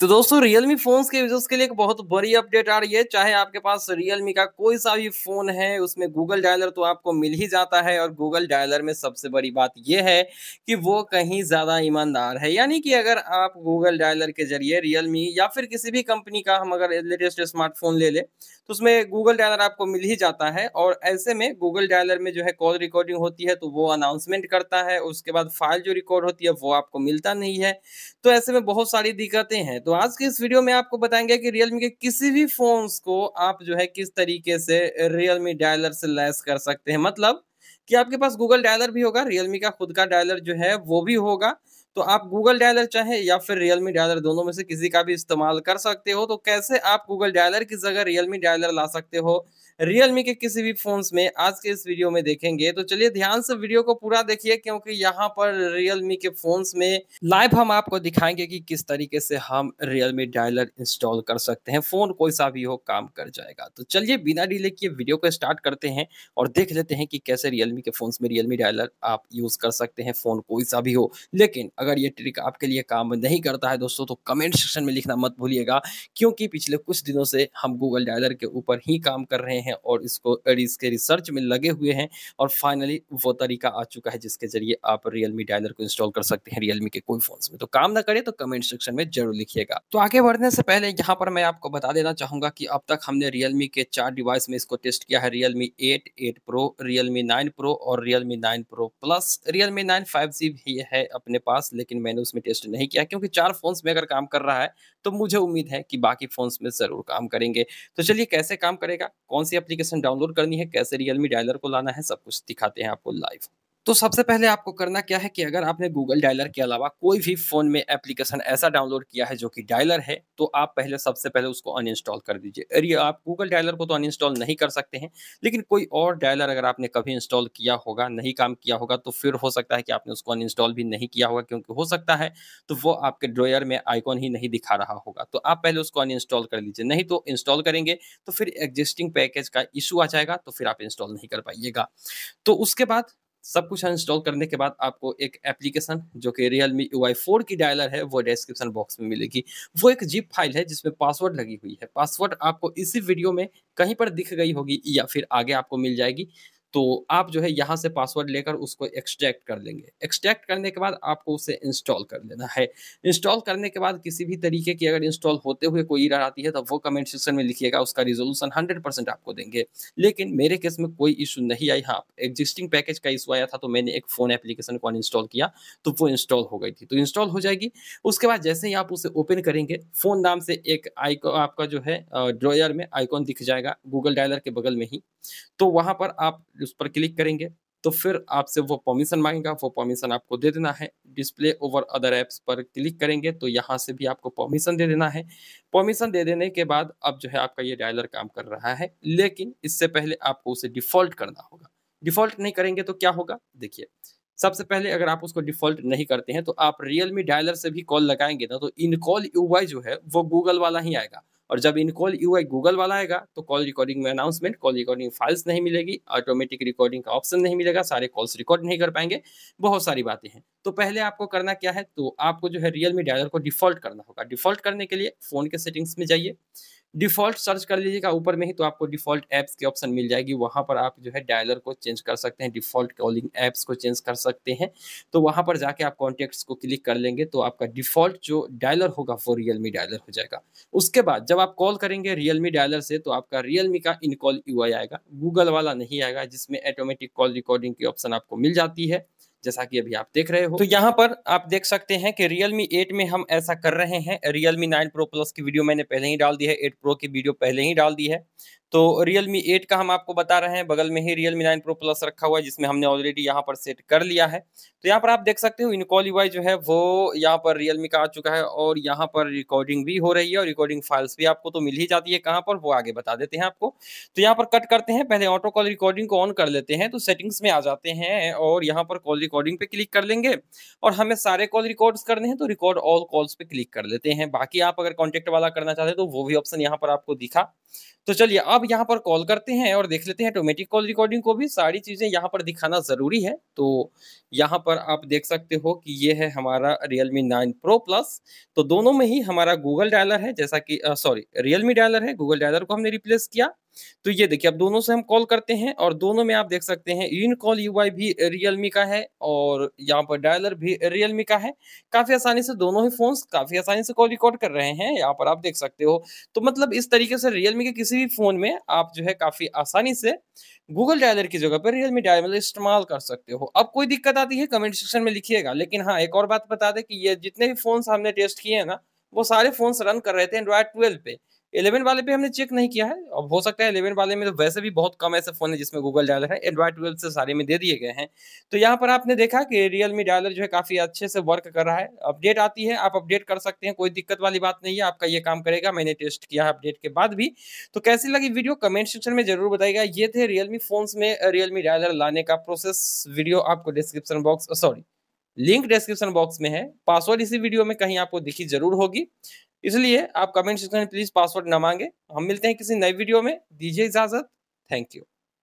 तो दोस्तों Realme phone के यूजर्स के लिए एक बहुत बड़ी अपडेट आ रही है चाहे आपके पास रियलमी का कोई सा भी फोन है उसमें गूगल डायलर तो आपको मिल ही जाता है और गूगल डायलर में सबसे बड़ी बात यह है कि वो कहीं ज़्यादा ईमानदार है यानी कि अगर आप गूगल डायलर के जरिए रियलमी या फिर किसी भी कंपनी का हम अगर लेटेस्ट स्मार्टफोन ले लें तो उसमें गूगल डायलर आपको मिल ही जाता है और ऐसे में गूगल डायलर में जो है कॉल रिकॉर्डिंग होती है तो वो अनाउंसमेंट करता है उसके बाद फाइल जो रिकॉर्ड होती है वो आपको मिलता नहीं है तो ऐसे में बहुत सारी दिक्कतें हैं तो आज के इस वीडियो में आपको बताएंगे कि रियलमी के किसी भी फोन्स को आप जो है किस तरीके से रियलमी डायलर से लैस कर सकते हैं मतलब कि आपके पास गूगल डायलर भी होगा रियलमी का खुद का डायलर जो है वो भी होगा तो आप गूगल डायलर चाहे या फिर रियलमी डायलर दोनों में से किसी का भी इस्तेमाल कर सकते हो तो कैसे आप गूगल डायलर की जगह रियलमी डायलर ला सकते हो रियलमी के किसी भी फोन्स में आज के इस वीडियो में देखेंगे तो चलिए ध्यान से वीडियो को पूरा देखिए क्योंकि यहाँ पर रियलमी के फोन्स में लाइव हम आपको दिखाएंगे कि किस तरीके से हम रियलमी डायलर इंस्टॉल कर सकते हैं फोन कोई सा भी हो काम कर जाएगा तो चलिए बिना डिले किए वीडियो को स्टार्ट करते हैं और देख लेते हैं कि कैसे रियलमी के फोन्स में रियलमी डायलर आप यूज कर सकते हैं फोन कोई सा भी हो लेकिन अगर ये ट्रिक आपके लिए काम नहीं करता है दोस्तों तो कमेंट सेक्शन में लिखना मत भूलिएगा क्योंकि पिछले कुछ दिनों से हम गूगल डायलर के ऊपर ही काम कर रहे हैं और इसको इसके रिसर्च में लगे हुए हैं और फाइनली वो तरीका आ चुका है जिसके जरिए आप रियलमी डायलर को इंस्टॉल कर सकते हैं रियलमी के कोई फोन में तो काम ना करें तो कमेंट सेक्शन में जरूर लिखिएगा तो आगे बढ़ने से पहले यहाँ पर मैं आपको बता देना चाहूंगा कि अब तक हमने रियलमी के चार डिवाइस में इसको टेस्ट किया है Realme eight eight pro Realme nine pro और Realme nine pro plus Realme nine five G भी है अपने पास लेकिन मैंने उसमें टेस्ट नहीं किया क्योंकि चार फोन्स में अगर काम कर रहा है तो मुझे उम्मीद है कि बाकी फोन्स में ज़रूर काम करेंगे तो चलिए कैसे काम करेगा कौन सी एप्लीकेशन डाउनलोड करनी है कैसे रियलमी डायलर को लाना है सब कुछ दिखाते हैं आपको लाइव तो सबसे पहले आपको करना क्या है कि अगर आपने गूगल डायलर के अलावा कोई भी फ़ोन में एप्लीकेशन ऐसा डाउनलोड किया है जो कि डायलर है तो आप पहले सबसे पहले उसको अनइंस्टॉल कर दीजिए अरे आप गूगल डायलर को तो अनइंस्टॉल नहीं कर सकते हैं लेकिन कोई और डायलर अगर आपने कभी इंस्टॉल किया होगा नहीं काम किया होगा तो फिर हो सकता है कि आपने उसको अनइंस्टॉल भी नहीं किया होगा क्योंकि हो सकता है तो वो आपके ड्रोयर में आइकॉन ही नहीं दिखा रहा होगा तो आप पहले उसको अनइंस्टॉल कर लीजिए नहीं तो इंस्टॉल करेंगे तो फिर एग्जिस्टिंग पैकेज का इशू आ जाएगा तो फिर आप इंस्टॉल नहीं कर पाइएगा तो उसके बाद सब कुछ इंस्टॉल करने के बाद आपको एक एप्लीकेशन जो कि Realme U I four की डायलर है वो डिस्क्रिप्शन बॉक्स में मिलेगी वो एक जिप फाइल है जिसमें पासवर्ड लगी हुई है पासवर्ड आपको इसी वीडियो में कहीं पर दिख गई होगी या फिर आगे आपको मिल जाएगी तो आप जो है यहाँ से पासवर्ड लेकर उसको एक्सट्रैक्ट कर लेंगे एक्सट्रैक्ट करने के बाद आपको उसे इंस्टॉल कर लेना है इंस्टॉल करने के बाद किसी भी तरीके की अगर इंस्टॉल होते हुए कोई इरर आती है तो वो कमेंट सेक्शन में लिखिएगा उसका रिजोल्यूशन हंड्रेड परसेंट आपको देंगे लेकिन मेरे केस में कोई इशू नहीं आई हाँ एग्जिस्टिंग पैकेज का इशू आया था तो मैंने एक फ़ोन एप्लीकेशन को अनइंस्टॉल किया तो वो इंस्टॉल हो गई थी तो इंस्टॉल हो जाएगी उसके बाद जैसे ही आप उसे ओपन करेंगे फ़ोन नाम से एक आइकॉन आपका जो है ड्रॉयर में आइकॉन दिख जाएगा गूगल डायलर के बगल में ही तो वहाँ पर आप उस पर क्लिक करेंगे तो फिर आपसे वो परमिशन मांगेगा वो परमिशन आपको दे देना है डिस्प्ले ओवर अदर एप्स पर क्लिक करेंगे तो यहाँ से भी आपको परमिशन दे देना है परमिशन दे देने के बाद अब जो है आपका ये डायलर काम कर रहा है लेकिन इससे पहले आपको उसे डिफॉल्ट करना होगा डिफॉल्ट नहीं करेंगे तो क्या होगा देखिए सबसे पहले अगर आप उसको डिफॉल्ट नहीं करते हैं तो आप रियलमी डायलर से भी कॉल लगाएंगे ना तो इन कॉल यू जो है वो गूगल वाला ही आएगा और जब इन कॉल यू गूगल वाला आएगा तो कॉल रिकॉर्डिंग में अनाउंसमेंट कॉल रिकॉर्डिंग फाइल्स नहीं मिलेगी ऑटोमेटिक रिकॉर्डिंग का ऑप्शन नहीं मिलेगा सारे कॉल्स रिकॉर्ड नहीं कर पाएंगे बहुत सारी बातें हैं तो पहले आपको करना क्या है तो आपको जो है रियल मी डायलर को डिफॉल्ट करना होगा डिफॉल्ट करने के लिए फ़ोन के सेटिंग्स में जाइए डिफॉल्ट सर्च कर लीजिएगा ऊपर में ही तो आपको डिफॉल्ट ऐप्स की ऑप्शन मिल जाएगी वहां पर आप जो है डायलर को चेंज कर सकते हैं डिफॉल्ट कॉलिंग ऐप्स को चेंज कर सकते हैं तो वहां पर जाके आप कॉन्टेक्ट्स को क्लिक कर लेंगे तो आपका डिफॉल्ट जो डायलर होगा वो रियलमी डायलर हो जाएगा उसके बाद जब आप कॉल करेंगे रियलमी डायलर से तो आपका रियलमी का इनकॉल यू आएगा गूगल वाला नहीं आएगा जिसमें ऑटोमेटिक कॉल रिकॉर्डिंग की ऑप्शन आपको मिल जाती है जैसा कि अभी आप देख रहे हो तो यहाँ पर आप देख सकते हैं कि Realme 8 में हम ऐसा कर रहे हैं Realme 9 Pro Plus की वीडियो मैंने पहले ही डाल दी है 8 Pro की वीडियो पहले ही डाल दी है तो मी एट का हम आपको बता रहे हैं बगल में ही मी नाइन प्रो प्लस रखा हुआ है जिसमें हमने ऑलरेडी यहाँ पर सेट कर लिया है तो यहाँ पर आप देख सकते हो इनकॉल वाई जो है वो यहाँ पर मी का आ चुका है और यहाँ पर रिकॉर्डिंग भी हो रही है और रिकॉर्डिंग फाइल्स भी आपको तो मिल ही जाती है कहाँ पर वो आगे बता देते हैं आपको तो यहाँ पर कट करते हैं पहले ऑटो कॉल रिकॉर्डिंग को ऑन कर लेते हैं तो सेटिंग्स में आ जाते हैं और यहाँ पर कॉल रिकॉर्डिंग पे क्लिक कर लेंगे और हमें सारे कॉल रिकॉर्ड करने हैं तो रिकॉर्ड ऑल कॉल्स पे क्लिक कर लेते हैं बाकी आप अगर कॉन्टेक्ट वाला करना चाहते हैं तो वो भी ऑप्शन यहाँ पर आपको दिखा तो चलिए अब अब यहाँ पर कॉल करते हैं और देख लेते हैं ऑटोमेटिक कॉल रिकॉर्डिंग को भी सारी चीज़ें यहाँ पर दिखाना ज़रूरी है तो यहाँ पर आप देख सकते हो कि ये है हमारा रियलमी नाइन प्रो प्लस तो दोनों में ही हमारा गूगल डायलर है जैसा कि सॉरी रियलमी डायलर है गूगल डायलर को हमने रिप्लेस किया तो ये देखिए अब दोनों से हम कॉल करते हैं और दोनों में आप देख सकते हैं इन कॉल यू भी रियलमी का है और यहाँ पर डायलर भी रियलमी का है काफी आसानी से दोनों ही फोन काफी आसानी से कॉल रिकॉर्ड कर रहे हैं यहाँ पर आप देख सकते हो तो मतलब इस तरीके से रियलमी के किसी भी फोन में आप जो है काफी आसानी से गूगल डायलर की जगह पर रियलमी डायलर इस्तेमाल कर सकते हो अब कोई दिक्कत आती है कमेंट सेक्शन में लिखिएगा लेकिन हाँ एक और बात बता दें कि ये जितने भी फोन हमने टेस्ट किए हैं ना वो सारे फोन रन कर रहे थे एंड्रॉयड ट्वेल्व पे इलेवन वाले पे हमने चेक नहीं किया है अब हो सकता है इलेवन वाले में तो वैसे भी बहुत कम ऐसे फ़ोन है जिसमें गूगल डायलर है एंड्रॉइड ट्वेल्व से सारे में दे दिए गए हैं तो यहाँ पर आपने देखा कि रियल मी डायलर जो है काफ़ी अच्छे से वर्क कर रहा है अपडेट आती है आप अपडेट कर सकते हैं कोई दिक्कत वाली बात नहीं है आपका ये काम करेगा मैंने टेस्ट किया है अपडेट के बाद भी तो कैसी लगी वीडियो कमेंट सेक्शन में जरूर बताएगा ये थे रियलमी फोन्स में रियलमी डायलर लाने का प्रोसेस वीडियो आपको description box sorry link description box में है पासवर्ड इसी वीडियो में कहीं आपको दिखी जरूर होगी इसलिए आप कमेंट सेक्शन में प्लीज पासवर्ड ना मांगे हम मिलते हैं किसी नए वीडियो में दीजिए इजाजत थैंक यू